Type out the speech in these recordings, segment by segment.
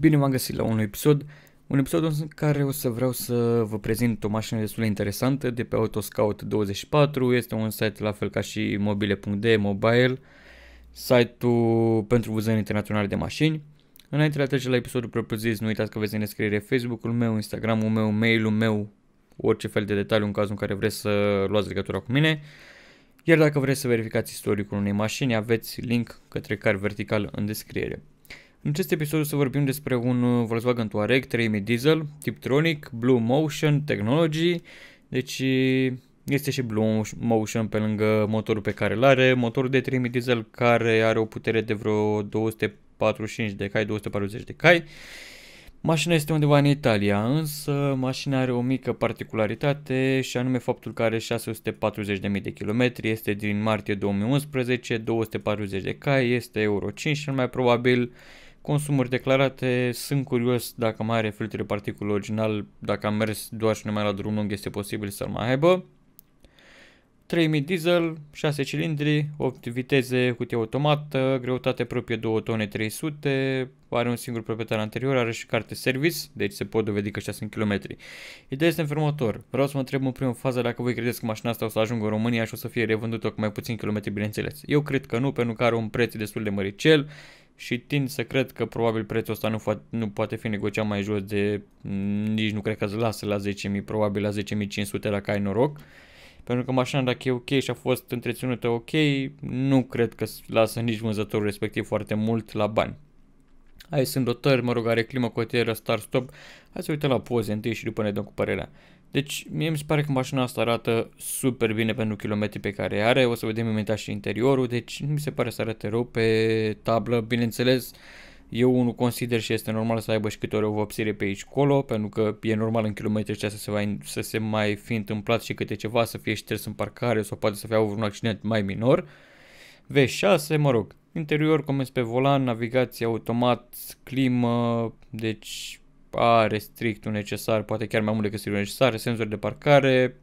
Bine v-am găsit la un episod, un episod în care o să vreau să vă prezint o mașină destul de interesantă de pe Autoscout24, este un site la fel ca și mobile.de, mobile, site-ul pentru vânzări internaționale de mașini. Înainte de a trece la episodul propriu-zis, nu uitați că veți în descriere Facebook-ul meu, Instagram-ul meu, mail-ul meu, orice fel de detaliu în cazul în care vreți să luați legătura cu mine. Iar dacă vreți să verificați istoricul unei mașini, aveți link către car vertical în descriere. În acest episod să vorbim despre un uh, Volkswagen Touareg 3000 diesel, tip Tronic, Blue Motion Technology, deci uh, este și Blue Motion pe lângă motorul pe care îl are, motorul de 3000 diesel care are o putere de vreo 245 de cai, 240 de cai. Mașina este undeva în Italia, însă mașina are o mică particularitate și anume faptul că are 640.000 de kilometri, este din martie 2011, 240 de cai, este Euro 5 cel mai probabil, Consumuri declarate, sunt curios dacă mai are filtre particule original, dacă am mers doar și numai la drum lung este posibil să-l mai aibă. 3000 diesel, 6 cilindri, 8 viteze, cutie automată, greutate proprie 2 tone 300, are un singur proprietar anterior, are și carte service, deci se pot dovedi că ăștia sunt kilometri. Ideea este în următor. Vreau să mă întreb în prima fază dacă voi credeți că mașina asta o să ajungă în România și o să fie revândută cu mai puțin kilometri, bineînțeles. Eu cred că nu, pentru că are un preț destul de măricel, și tind să cred că probabil prețul ăsta nu, fa- nu poate fi negociat mai jos de, mm, nici nu cred că îți lasă la 10.000, probabil la 10.500 dacă ai noroc. Pentru că mașina dacă e ok și a fost întreținută ok, nu cred că lasă nici vânzătorul respectiv foarte mult la bani. Aici sunt dotări, mă rog, are climă, cotieră, start-stop. Hai să uităm la poze întâi și după ne dăm cu părerea. Deci mie mi se pare că mașina asta arată super bine pentru kilometri pe care are. O să vedem imediat și interiorul, deci nu mi se pare să arate rău pe tablă. Bineînțeles, eu nu consider și este normal să aibă și câte ori o vopsire pe aici colo, pentru că e normal în kilometri ăștia să se, va, să se mai fi întâmplat și câte ceva, să fie șters în parcare sau poate să fie avut un accident mai minor. V6, mă rog, interior, comenzi pe volan, navigație automat, climă, deci are strictul necesar, poate chiar mai mult decât strictul necesar, senzori de parcare,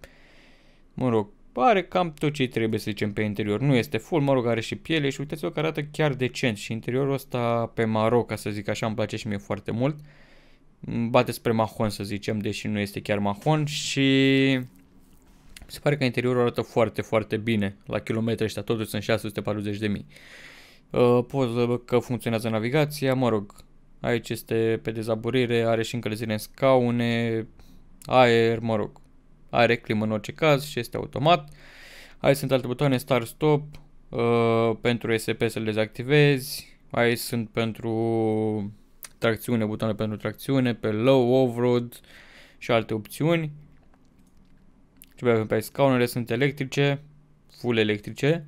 mă rog, are cam tot ce trebuie să zicem pe interior. Nu este full, mă rog, are și piele și uitați-vă că arată chiar decent și interiorul ăsta pe maro, ca să zic așa, îmi place și mie foarte mult. Bate spre mahon, să zicem, deși nu este chiar mahon și se pare că interiorul arată foarte, foarte bine. La kilometri ăștia totuși sunt 640.000. de mii. Uh, că funcționează navigația, mă rog, Aici este pe dezaburire, are și încălzire în scaune, aer, mă rog, are climă în orice caz și este automat. Aici sunt alte butoane start-stop, uh, pentru SP să le dezactivezi, aici sunt pentru tracțiune, butoane pentru tracțiune, pe low, off-road și alte opțiuni. Ce mai avem pe aici? Scaunele sunt electrice, full electrice.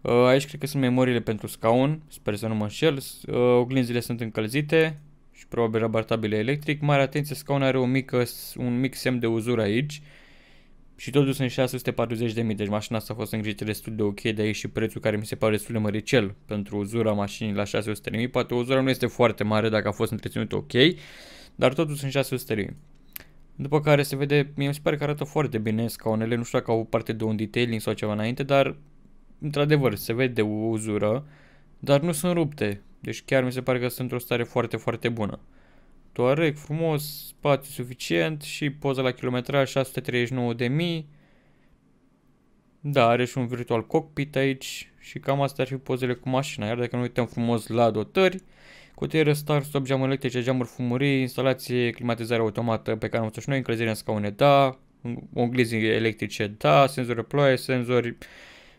Uh, aici cred că sunt memoriile pentru scaun, sper să nu mă înșel. Uh, oglinzile sunt încălzite și probabil rabartabile electric. Mare atenție, scaunul are o mică, un mic semn de uzură aici. Și totul sunt 640 de mii, deci mașina asta a fost îngrijită destul de ok, de aici și prețul care mi se pare destul de măricel pentru uzura mașinii la 600 de mii. Poate uzura nu este foarte mare dacă a fost întreținut ok, dar totul sunt 600 de mii. După care se vede, mi se pare că arată foarte bine scaunele, nu știu dacă au parte de un detailing sau ceva înainte, dar într-adevăr, se vede o uzură, dar nu sunt rupte. Deci chiar mi se pare că sunt într-o stare foarte, foarte bună. Touareg, frumos, spațiu suficient și poza la kilometraj 639.000. Da, are și un virtual cockpit aici și cam asta ar fi pozele cu mașina. Iar dacă nu uităm frumos la dotări, cutiere start, stop, geamuri electrice, geamuri fumurii, instalație, climatizare automată pe care am văzut și noi, încălzire în scaune, da, oglinzi electrice, da, senzori ploaie, senzori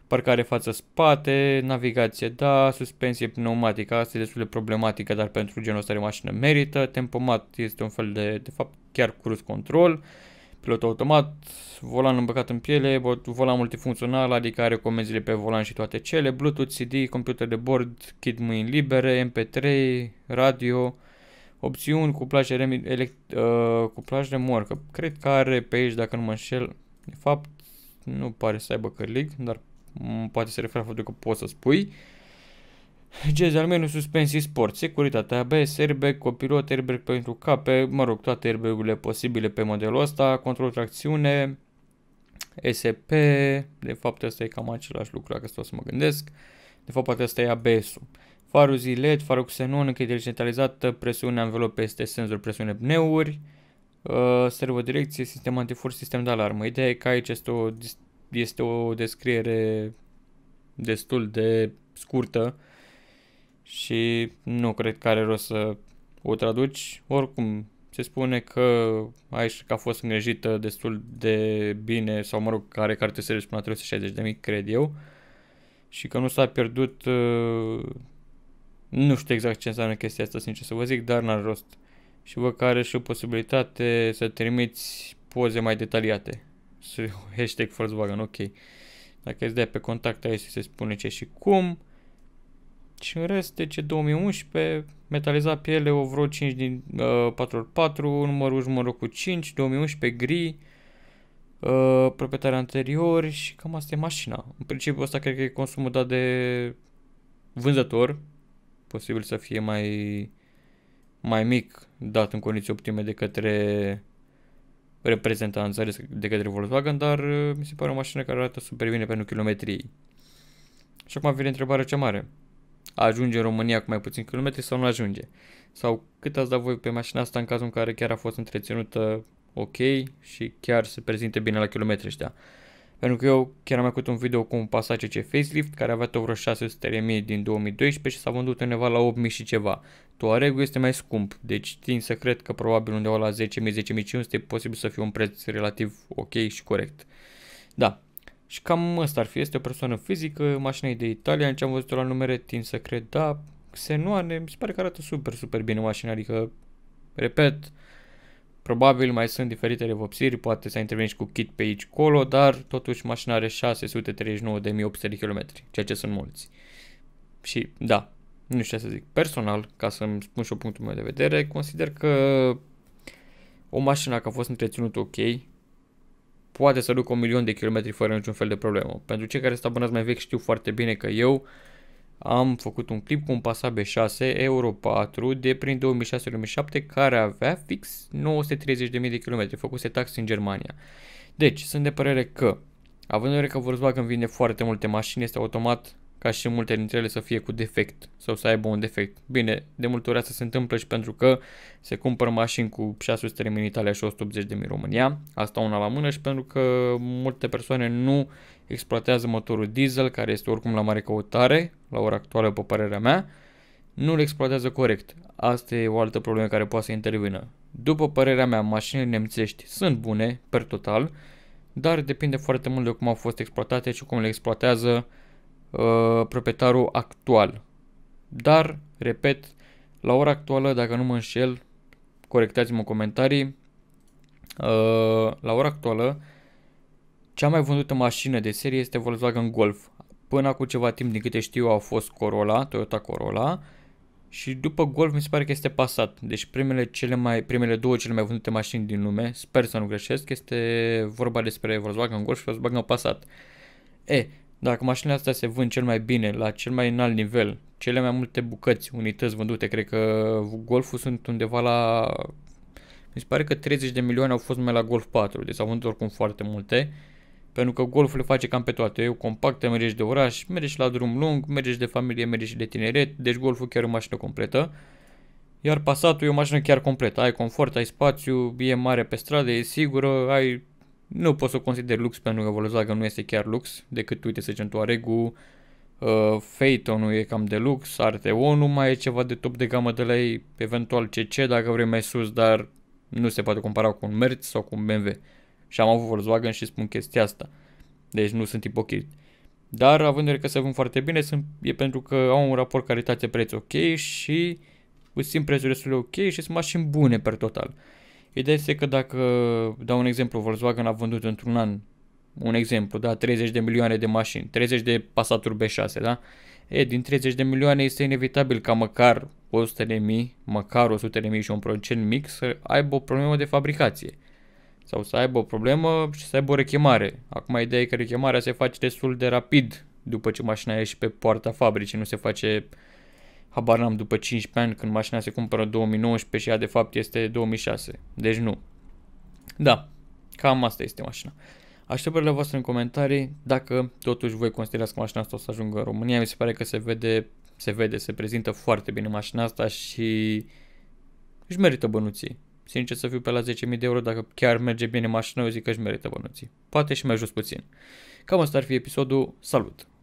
parcare față-spate, navigație da, suspensie pneumatică, asta e destul de problematică, dar pentru genul ăsta de mașină merită, tempomat este un fel de, de fapt, chiar cruise control, pilot automat, volan îmbăcat în piele, volan multifuncțional, adică are comenzile pe volan și toate cele, Bluetooth, CD, computer de bord, kit mâini libere, MP3, radio, opțiuni, cuplaj, elect, uh, de morcă. Cred că are pe aici, dacă nu mă înșel, de fapt, nu pare să aibă cărlig, dar Mm, poate se referă la faptul că poți să spui. Gezi meu, suspensii sport, securitate ABS, airbag, copilot, airbag pentru cape, mă rog, toate airbag posibile pe modelul ăsta, control tracțiune, SP, de fapt asta e cam același lucru dacă stau să mă gândesc, de fapt poate asta e ABS-ul. Farul LED, farul cu xenon, închidere centralizată, presiune anvelope este senzor, presiune pneuri, uh, direcție, sistem antifur, sistem de alarmă. Ideea e că aici este o este o descriere destul de scurtă și nu cred că are rost să o traduci. Oricum, se spune că aici că a fost îngrijită destul de bine, sau mă rog, care carte se până la 360.000, de mii, cred eu, și că nu s-a pierdut, uh, nu știu exact ce înseamnă chestia asta, sincer să vă zic, dar n-ar rost. Și vă care și o posibilitate să trimiți poze mai detaliate să hashtag Volkswagen, ok. Dacă îți dai pe contact aici se spune ce și cum. Și în rest, de ce 2011, metaliza piele, o vreo 5 din uh, 4x4, numărul numărul cu 5, 2011 gri, uh, proprietari anteriori și cam asta e mașina. În principiu asta cred că e consumul dat de vânzător, posibil să fie mai, mai mic dat în condiții optime de către reprezentat în de către Volkswagen, dar uh, mi se pare o mașină care arată super bine pentru kilometrii ei. Și acum vine întrebarea cea mare. Ajunge în România cu mai puțin kilometri sau nu ajunge? Sau cât ați dat voi pe mașina asta în cazul în care chiar a fost întreținută ok și chiar se prezinte bine la kilometri ăștia? Pentru că eu chiar am făcut un video cu un Passat CC facelift care avea tot vreo 600.000 din 2012 și s-a vândut undeva la 8.000 și ceva. Touaregul este mai scump, deci tind să cred că probabil undeva la 10.000-10.500 e posibil să fie un preț relativ ok și corect. Da, și cam asta ar fi, este o persoană fizică, mașina e de Italia, în ce am văzut la numere tind să cred, da, Xenoane, mi se pare că arată super, super bine mașina, adică, repet, Probabil mai sunt diferite revopsiri, poate să a intervenit și cu kit pe aici colo, dar totuși mașina are 639.800 de km, ceea ce sunt mulți. Și da, nu știu ce să zic, personal, ca să-mi spun și o punctul meu de vedere, consider că o mașină care a fost întreținută ok, poate să ducă un milion de kilometri fără niciun fel de problemă. Pentru cei care sunt abonați mai vechi știu foarte bine că eu am făcut un clip cu un Passat B6 Euro 4 de prin 2006-2007 care avea fix 930.000 de km, făcuse taxi în Germania. Deci, sunt de părere că, având în vedere că Volkswagen vinde foarte multe mașini, este automat ca și multe dintre ele să fie cu defect sau să aibă un defect. Bine, de multe ori asta se întâmplă și pentru că se cumpără mașini cu 600 de mii în Italia și 180 de mii în România, asta una la mână și pentru că multe persoane nu exploatează motorul diesel, care este oricum la mare căutare, la ora actuală, pe părerea mea, nu îl exploatează corect. Asta e o altă problemă care poate să intervină. După părerea mea, mașinile nemțești sunt bune, per total, dar depinde foarte mult de cum au fost exploatate și cum le exploatează uh, Uh, proprietarul actual. Dar, repet, la ora actuală, dacă nu mă înșel, corectați-mă comentarii, uh, la ora actuală, cea mai vândută mașină de serie este Volkswagen Golf. Până cu ceva timp, din câte știu, au fost Corolla, Toyota Corolla, și după Golf mi se pare că este Passat. Deci primele, cele mai, primele două cele mai vândute mașini din lume, sper să nu greșesc, este vorba despre Volkswagen Golf și Volkswagen Passat. E, dacă mașinile astea se vând cel mai bine, la cel mai înalt nivel, cele mai multe bucăți, unități vândute, cred că Golful sunt undeva la... Mi se pare că 30 de milioane au fost mai la Golf 4, deci s-au vândut oricum foarte multe, pentru că Golful le face cam pe toate. Eu compactă, mergi de oraș, mergi la drum lung, mergi de familie, mergi de tineret, deci Golful chiar e o mașină completă. Iar Passatul e o mașină chiar completă. Ai confort, ai spațiu, e mare pe stradă, e sigură, ai nu pot să o consider lux pentru că Volkswagen nu este chiar lux, decât uite să zicem Touareg-ul, uh, Phaeton-ul e cam de lux, arte ul mai e ceva de top de gamă de la ei, eventual CC dacă vrei mai sus, dar nu se poate compara cu un Merz sau cu un BMW. Și am avut Volkswagen și spun chestia asta. Deci nu sunt ipocrit. Dar având în vedere că se vând foarte bine, sunt, e pentru că au un raport calitate-preț ok și simt prețul destul de ok și sunt mașini bune per total. Uh, Ideea este că dacă, dau un exemplu, Volkswagen a vândut într-un an, un exemplu, da, 30 de milioane de mașini, 30 de Passaturi B6, da? E, din 30 de milioane este inevitabil ca măcar 100 de mii, măcar 100 de mii și un procent mic să aibă o problemă de fabricație. Sau să aibă o problemă și să aibă o rechemare. Acum ideea e că rechemarea se face destul de rapid după ce mașina ieși pe poarta fabricii, nu se face uh, habar n-am, după 15 ani când mașina se cumpără 2019 și ea de fapt este 2006. Deci nu. Da, cam asta este mașina. Aștept părerea voastră în comentarii, dacă totuși voi considerați că mașina asta o să ajungă în România, mi se pare că se vede, se vede, se prezintă foarte bine mașina asta și își merită bănuții. Sincer să fiu pe la 10.000 de euro, dacă chiar merge bine mașina, eu zic că își merită bănuții. Poate și mai jos puțin. Cam asta ar fi episodul. Salut!